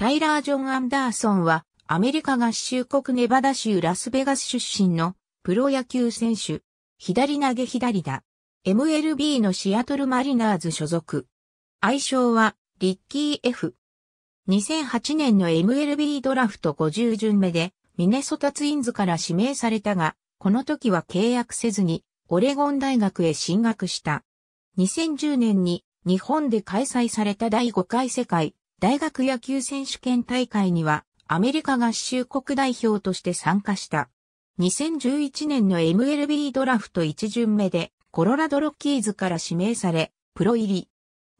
タイラー・ジョン・アンダーソンは、アメリカ合衆国ネバダ州ラスベガス出身のプロ野球選手。左投げ左打。MLB のシアトルマリナーズ所属。愛称は、リッキー F。2008年の MLB ドラフト50巡目で、ミネソタツインズから指名されたが、この時は契約せずに、オレゴン大学へ進学した。2010年に日本で開催された第5回世界大学野球選手権大会にはアメリカ合衆国代表として参加した。2011年の MLB ドラフト1巡目でコロラドロッキーズから指名され、プロ入り。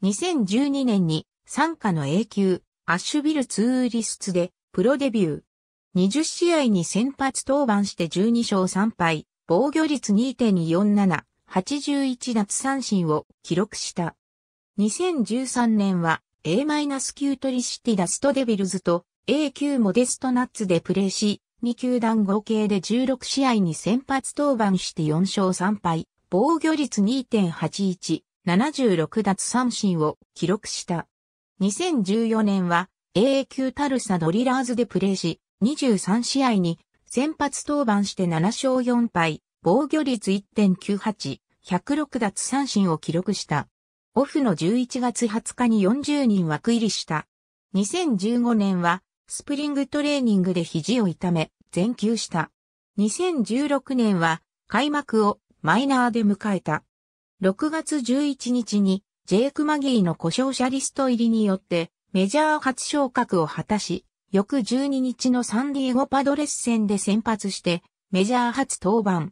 2012年に参加の A 級、アッシュビルツーリスツでプロデビュー。20試合に先発登板して12勝3敗、防御率2.247、81奪三振を記録した。2013年は A-9 トリシティダストデビルズと a 級モデストナッツでプレーし、2球団合計で16試合に先発登板して4勝3敗、防御率2.81、76奪三振を記録した。2014年は a 級タルサドリラーズでプレーし、23試合に先発登板して7勝4敗、防御率1.98、106奪三振を記録した。オフの11月20日に40人枠入りした。2015年は、スプリングトレーニングで肘を痛め、全休した。2016年は、開幕をマイナーで迎えた。6月11日に、ジェイク・マギーの故障者リスト入りによって、メジャー初昇格を果たし、翌12日のサンディエゴパドレス戦で先発して、メジャー初登板。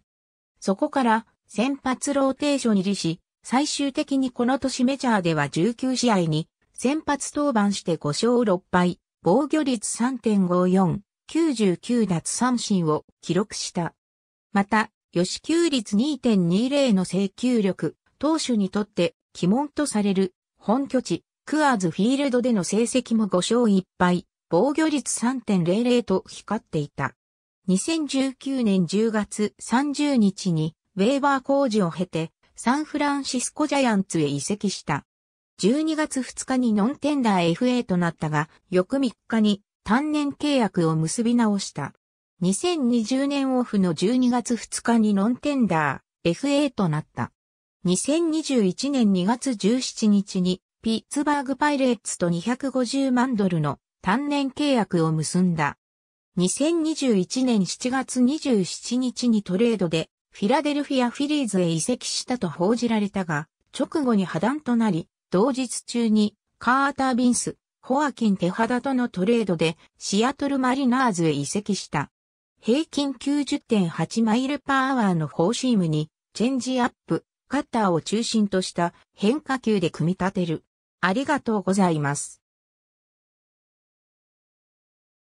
そこから、先発ローテーション入りし、最終的にこの年メジャーでは19試合に先発登板して5勝6敗、防御率3.54、99奪三振を記録した。また、吉球率2.20の制球力、投手にとって鬼門とされる本拠地、クアーズフィールドでの成績も5勝1敗、防御率3.00と光っていた。2019年10月30日にウェーバー工事を経てサンフランシスコジャイアンツへ移籍した。12月2日にノンテンダー FA となったが、翌3日に単年契約を結び直した。2020年オフの12月2日にノンテンダー FA となった。2021年2月17日にピッツバーグパイレーツと250万ドルの単年契約を結んだ。2021年7月27日にトレードでフィラデルフィア・フィリーズへ移籍したと報じられたが、直後に破談となり、同日中にカーター・ビンス、ホアキン・テハダとのトレードでシアトル・マリナーズへ移籍した。平均90.8マイルパーアワーのフォーシームに、チェンジアップ、カッターを中心とした変化球で組み立てる。ありがとうございます。